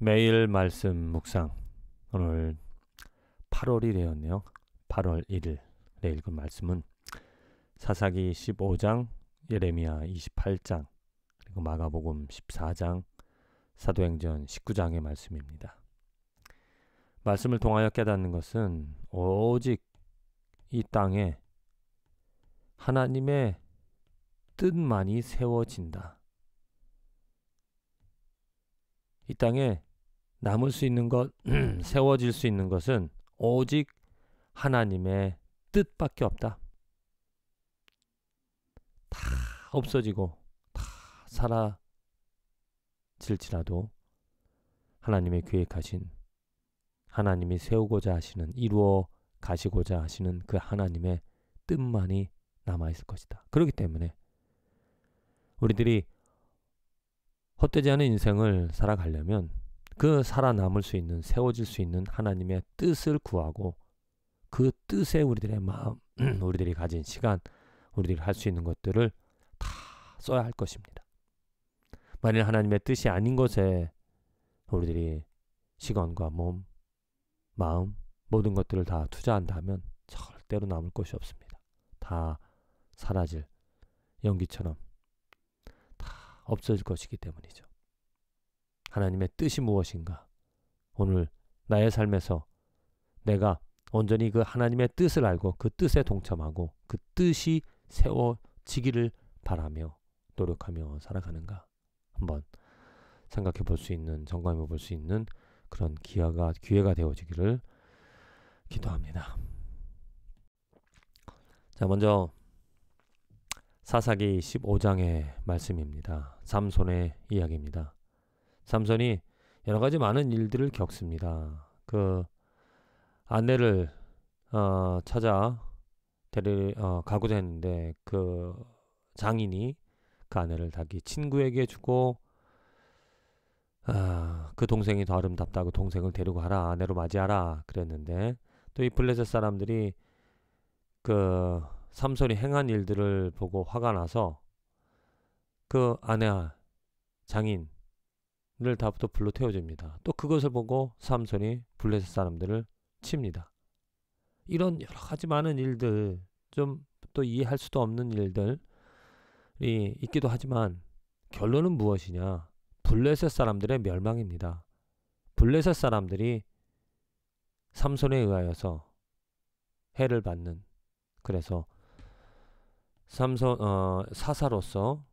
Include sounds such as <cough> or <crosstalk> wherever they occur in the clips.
매일 말씀 묵상 오늘 8월 1일이었네요. 8월 1일 내 읽은 말씀은 사사기 15장, 예레미야 28장, 그리고 마가복음 14장, 사도행전 19장의 말씀입니다. 말씀을 통하여 깨닫는 것은 오직 이 땅에 하나님의 뜻만이 세워진다. 이 땅에 남을 수 있는 것, <clears throat> 세워질 수 있는 것은 오직 하나님의 뜻밖에 없다. 다 없어지고 다 사라질지라도 하나님의 계획하신 하나님이 세우고자 하시는 이루어 가시고자 하시는 그 하나님의 뜻만이 남아 있을 것이다. 그렇기 때문에 우리들이 헛되지 않은 인생을 살아가려면 그 살아남을 수 있는 세워질 수 있는 하나님의 뜻을 구하고 그 뜻에 우리들의 마음, <clears throat> 우리들이 가진 시간, 우리들이 할 수 있는 것들을 다 써야 할 것입니다. 만일 하나님의 뜻이 아닌 것에 우리들이 시간과 몸, 마음, 모든 것들을 다 투자한다면 절대로 남을 것이 없습니다. 다 사라질 연기처럼 없어질 것이기 때문이죠. 하나님의 뜻이 무엇인가? 오늘 나의 삶에서 내가 온전히 그 하나님의 뜻을 알고 그 뜻에 동참하고 그 뜻이 세워지기를 바라며 노력하며 살아가는가 한번 생각해 볼 수 있는 점검해 볼 수 있는 그런 기회가 기회가 되어지기를 기도합니다. 자 먼저 사사기 15장의 말씀입니다. 삼손의 이야기입니다. 삼손이 여러 가지 많은 일들을 겪습니다. 그 아내를 어, 찾아 데리 어, 가고자 했는데 그 장인이 그 아내를 자기 친구에게 주고 아, 그 동생이 더 아름답다고 동생을 데리고 가라 아내로 맞이하라 그랬는데 또 이 블레셋 사람들이 그 삼손이 행한 일들을 보고 화가 나서 그 아내와 장인을 다부터 불로 태워줍니다. 또 그것을 보고 삼손이 블레셋 사람들을 칩니다. 이런 여러 가지 많은 일들, 좀 또 이해할 수도 없는 일들이 있기도 하지만 결론은 무엇이냐? 블레셋 사람들의 멸망입니다. 블레셋 사람들이 삼손에 의하여서 해를 받는 그래서 삼손 어, 사사로서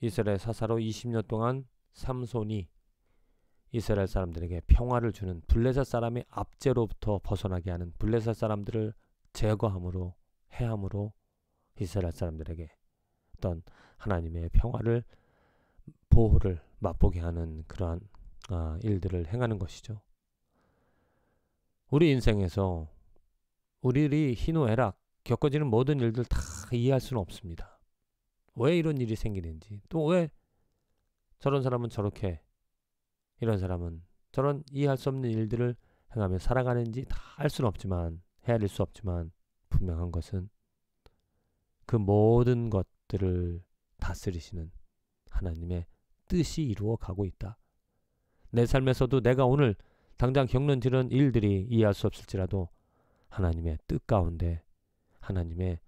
이스라엘 사사로 20년 동안 삼손이 이스라엘 사람들에게 평화를 주는 블레셋 사람의 압제로부터 벗어나게 하는 블레셋 사람들을 제거함으로 해함으로 이스라엘 사람들에게 어떤 하나님의 평화를 보호를 맛보게 하는 그러한 아, 일들을 행하는 것이죠. 우리 인생에서 우리들이 희노애락 겪어지는 모든 일들 다 이해할 수는 없습니다. 왜 이런 일이 생기는지, 또 왜 저런 사람은 저렇게, 이런 사람은 저런 이해할 수 없는 일들을 행하며 살아가는지 다 알 수는 없지만, 헤아릴 수 없지만, 분명한 것은 그 모든 것들을 다스리시는 하나님의 뜻이 이루어 가고 있다. 내 삶에서도 내가 오늘 당장 겪는 이런 일들이 이해할 수 없을지라도 하나님의 뜻 가운데 하나님의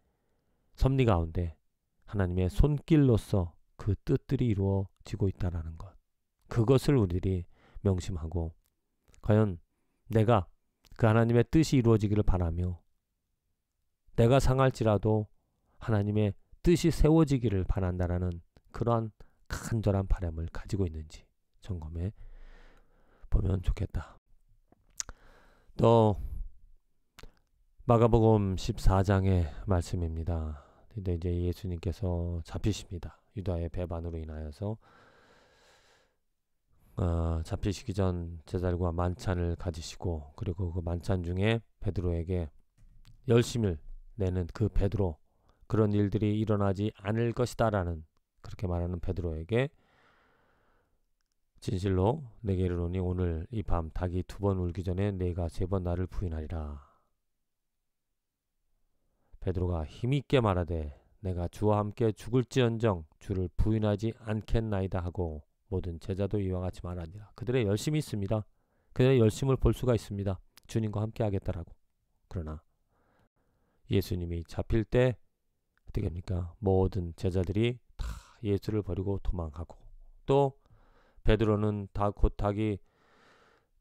섭리 가운데 하나님의 손길로서 그 뜻들이 이루어지고 있다라는 것. 그것을 우리들이 명심하고 과연 내가 그 하나님의 뜻이 이루어지기를 바라며 내가 상할지라도 하나님의 뜻이 세워지기를 바란다라는 그러한 간절한 바람을 가지고 있는지 점검해 보면 좋겠다. 또 마가복음 14장의 말씀입니다. 근데 이제 예수님께서 잡히십니다. 유다의 배반으로 인하여서 어, 잡히시기 전 제자들과 만찬을 가지시고 그리고 그 만찬 중에 베드로에게 열심을 내는 그 베드로 그런 일들이 일어나지 않을 것이다라는 그렇게 말하는 베드로에게 진실로 내게 이르노니 오늘 이 밤 닭이 두 번 울기 전에 내가 세 번 나를 부인하리라 베드로가 힘있게 말하되 내가 주와 함께 죽을지언정 주를 부인하지 않겠나이다 하고 모든 제자도 이와 같이 말하니라. 그들의 열심이 있습니다. 그들의 열심을 볼 수가 있습니다. 주님과 함께 하겠다라고. 그러나 예수님이 잡힐 때 어떻게 합니까? 모든 제자들이 다 예수를 버리고 도망하고또 베드로는 다곧 닭이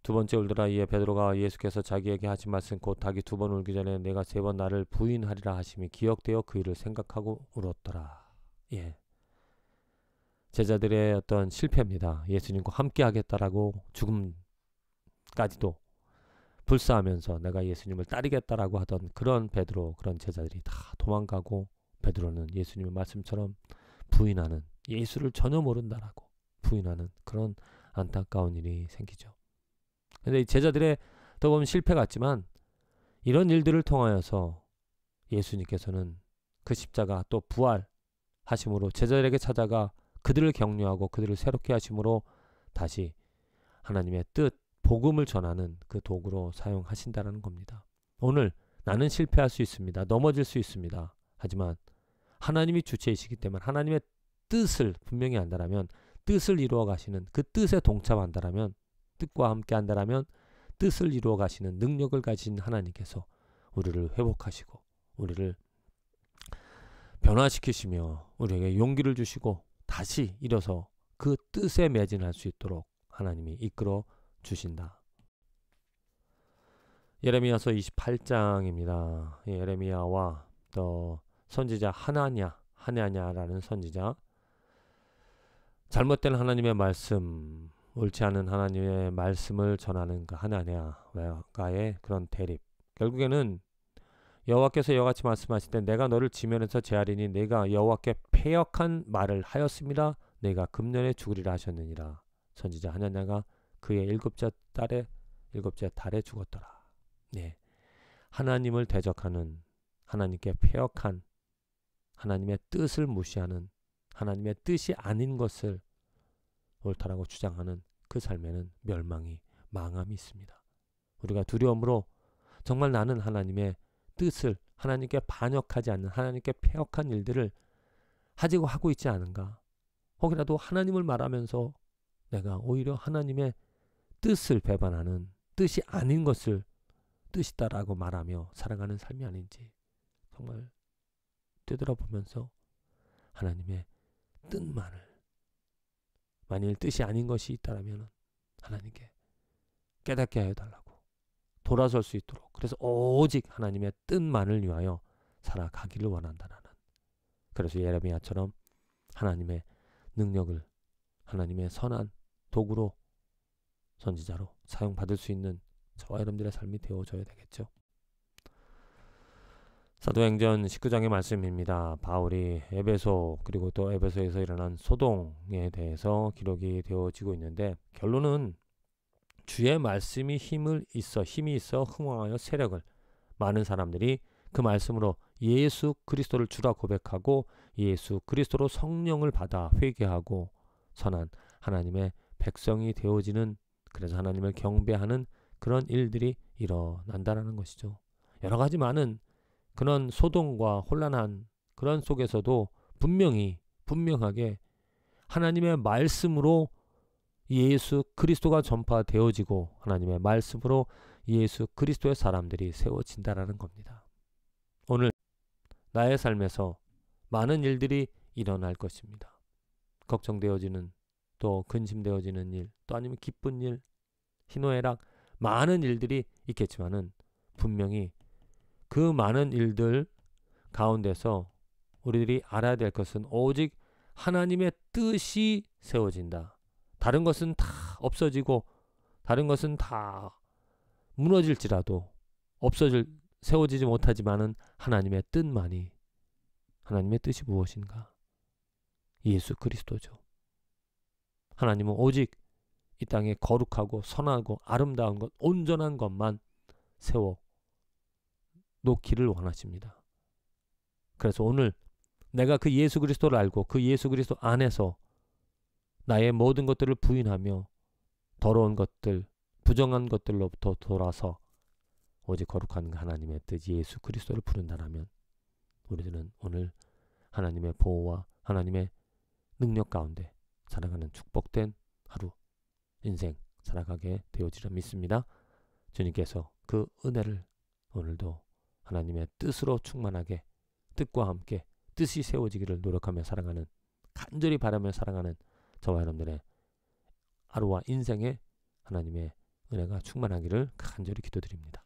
두 번째 울더라 이에 베드로가 예수께서 자기에게 하신 말씀 곧 닭이 두번 울기 전에 내가 세 번 나를 부인하리라 하심이 기억되어 그 일을 생각하고 울었더라. 예. 제자들의 어떤 실패입니다. 예수님과 함께 하겠다라고 죽음까지도 불사하면서 내가 예수님을 따르겠다라고 하던 그런 베드로 그런 제자들이 다 도망가고 베드로는 예수님의 말씀처럼 부인하는 예수를 전혀 모른다라고 부인하는 그런 안타까운 일이 생기죠. 근데 제자들의 더 보면 실패 같지만 이런 일들을 통하여서 예수님께서는 그 십자가 또 부활 하심으로 제자들에게 찾아가 그들을 격려하고 그들을 새롭게 하심으로 다시 하나님의 뜻 복음을 전하는 그 도구로 사용하신다라는 겁니다. 오늘 나는 실패할 수 있습니다. 넘어질 수 있습니다. 하지만 하나님이 주체이시기 때문에 하나님의 뜻을 분명히 안다라면 뜻을 이루어 가시는 그 뜻에 동참한다라면 뜻과 함께 한다라면 뜻을 이루어 가시는 능력을 가진 하나님께서 우리를 회복하시고 우리를 변화시키시며 우리에게 용기를 주시고 다시 일어서 그 뜻에 매진할 수 있도록 하나님이 이끌어 주신다. 예레미야서 28장입니다. 예, 예레미야와 또 선지자 하나냐 하나냐라는 선지자 잘못된 하나님의 말씀 옳지 않은 하나님의 말씀을 전하는 그 하나냐와의 그런 대립. 결국에는 여호와께서 여같이 말씀하실 때 내가 너를 지면에서 제하리니 내가 여호와께 폐역한 말을 하였습니다. 내가 금년에 죽으리라 하셨느니라. 선지자 하나냐가 그의 일곱째 딸에 일곱째 달에 죽었더라. 네. 하나님을 대적하는 하나님께 폐역한 하나님의 뜻을 무시하는 하나님의 뜻이 아닌 것을 옳다라고 주장하는 그 삶에는 멸망이 망함이 있습니다. 우리가 두려움으로 정말 나는 하나님의 뜻을 하나님께 반역하지 않는 하나님께 폐역한 일들을 하지고 하고 있지 않은가? 혹이라도 하나님을 말하면서 내가 오히려 하나님의 뜻을 배반하는 뜻이 아닌 것을 뜻이다라고 말하며 살아가는 삶이 아닌지 정말 되돌아보면서 하나님의 뜻만을 만일 뜻이 아닌 것이 있다면 하나님께 깨닫게 하여 달라고 돌아설 수 있도록 그래서 오직 하나님의 뜻만을 위하여 살아가기를 원한다라는 그래서 예레미야처럼 하나님의 능력을 하나님의 선한 도구로 선지자로 사용받을 수 있는 저와 여러분들의 삶이 되어줘야 되겠죠. 사도행전 19장의 말씀입니다. 바울이 에베소 그리고 또 에베소에서 일어난 소동에 대해서 기록이 되어지고 있는데 결론은 주의 말씀이 힘을 있어 힘이 있어 흥왕하여 세력을 많은 사람들이 그 말씀으로 예수 그리스도를 주라 고백하고 예수 그리스도로 성령을 받아 회개하고 선한 하나님의 백성이 되어지는 그래서 하나님을 경배하는 그런 일들이 일어난다라는 것이죠. 여러 가지 많은 그런 소동과 혼란한 그런 속에서도 분명히 분명하게 하나님의 말씀으로 예수 그리스도가 전파되어지고 하나님의 말씀으로 예수 그리스도의 사람들이 세워진다라는 겁니다. 오늘 나의 삶에서 많은 일들이 일어날 것입니다. 걱정되어지는 또 근심되어지는 일, 또 아니면 기쁜 일, 희노애락 많은 일들이 있겠지만은 분명히 그 많은 일들 가운데서 우리들이 알아야 될 것은 오직 하나님의 뜻이 세워진다. 다른 것은 다 없어지고 다른 것은 다 무너질지라도 없어질 세워지지 못하지만은 하나님의 뜻만이 하나님의 뜻이 무엇인가? 예수 그리스도죠. 하나님은 오직 이 땅에 거룩하고 선하고 아름다운 것, 온전한 것만 세워 놓기를 원하십니다. 그래서 오늘 내가 그 예수 그리스도를 알고 그 예수 그리스도 안에서 나의 모든 것들을 부인하며 더러운 것들, 부정한 것들로부터 돌아서 오직 거룩한 그 하나님의 뜻 예수 그리스도를 부른다라면 우리들은 오늘 하나님의 보호와 하나님의 능력 가운데 살아가는 축복된 하루 인생 살아가게 되어지라 믿습니다. 주님께서 그 은혜를 오늘도 하나님의 뜻으로 충만하게 뜻과 함께 뜻이 세워지기를 노력하며 살아가는 간절히 바라며 살아가는 저와 여러분들의 하루와 인생에 하나님의 은혜가 충만하기를 간절히 기도드립니다.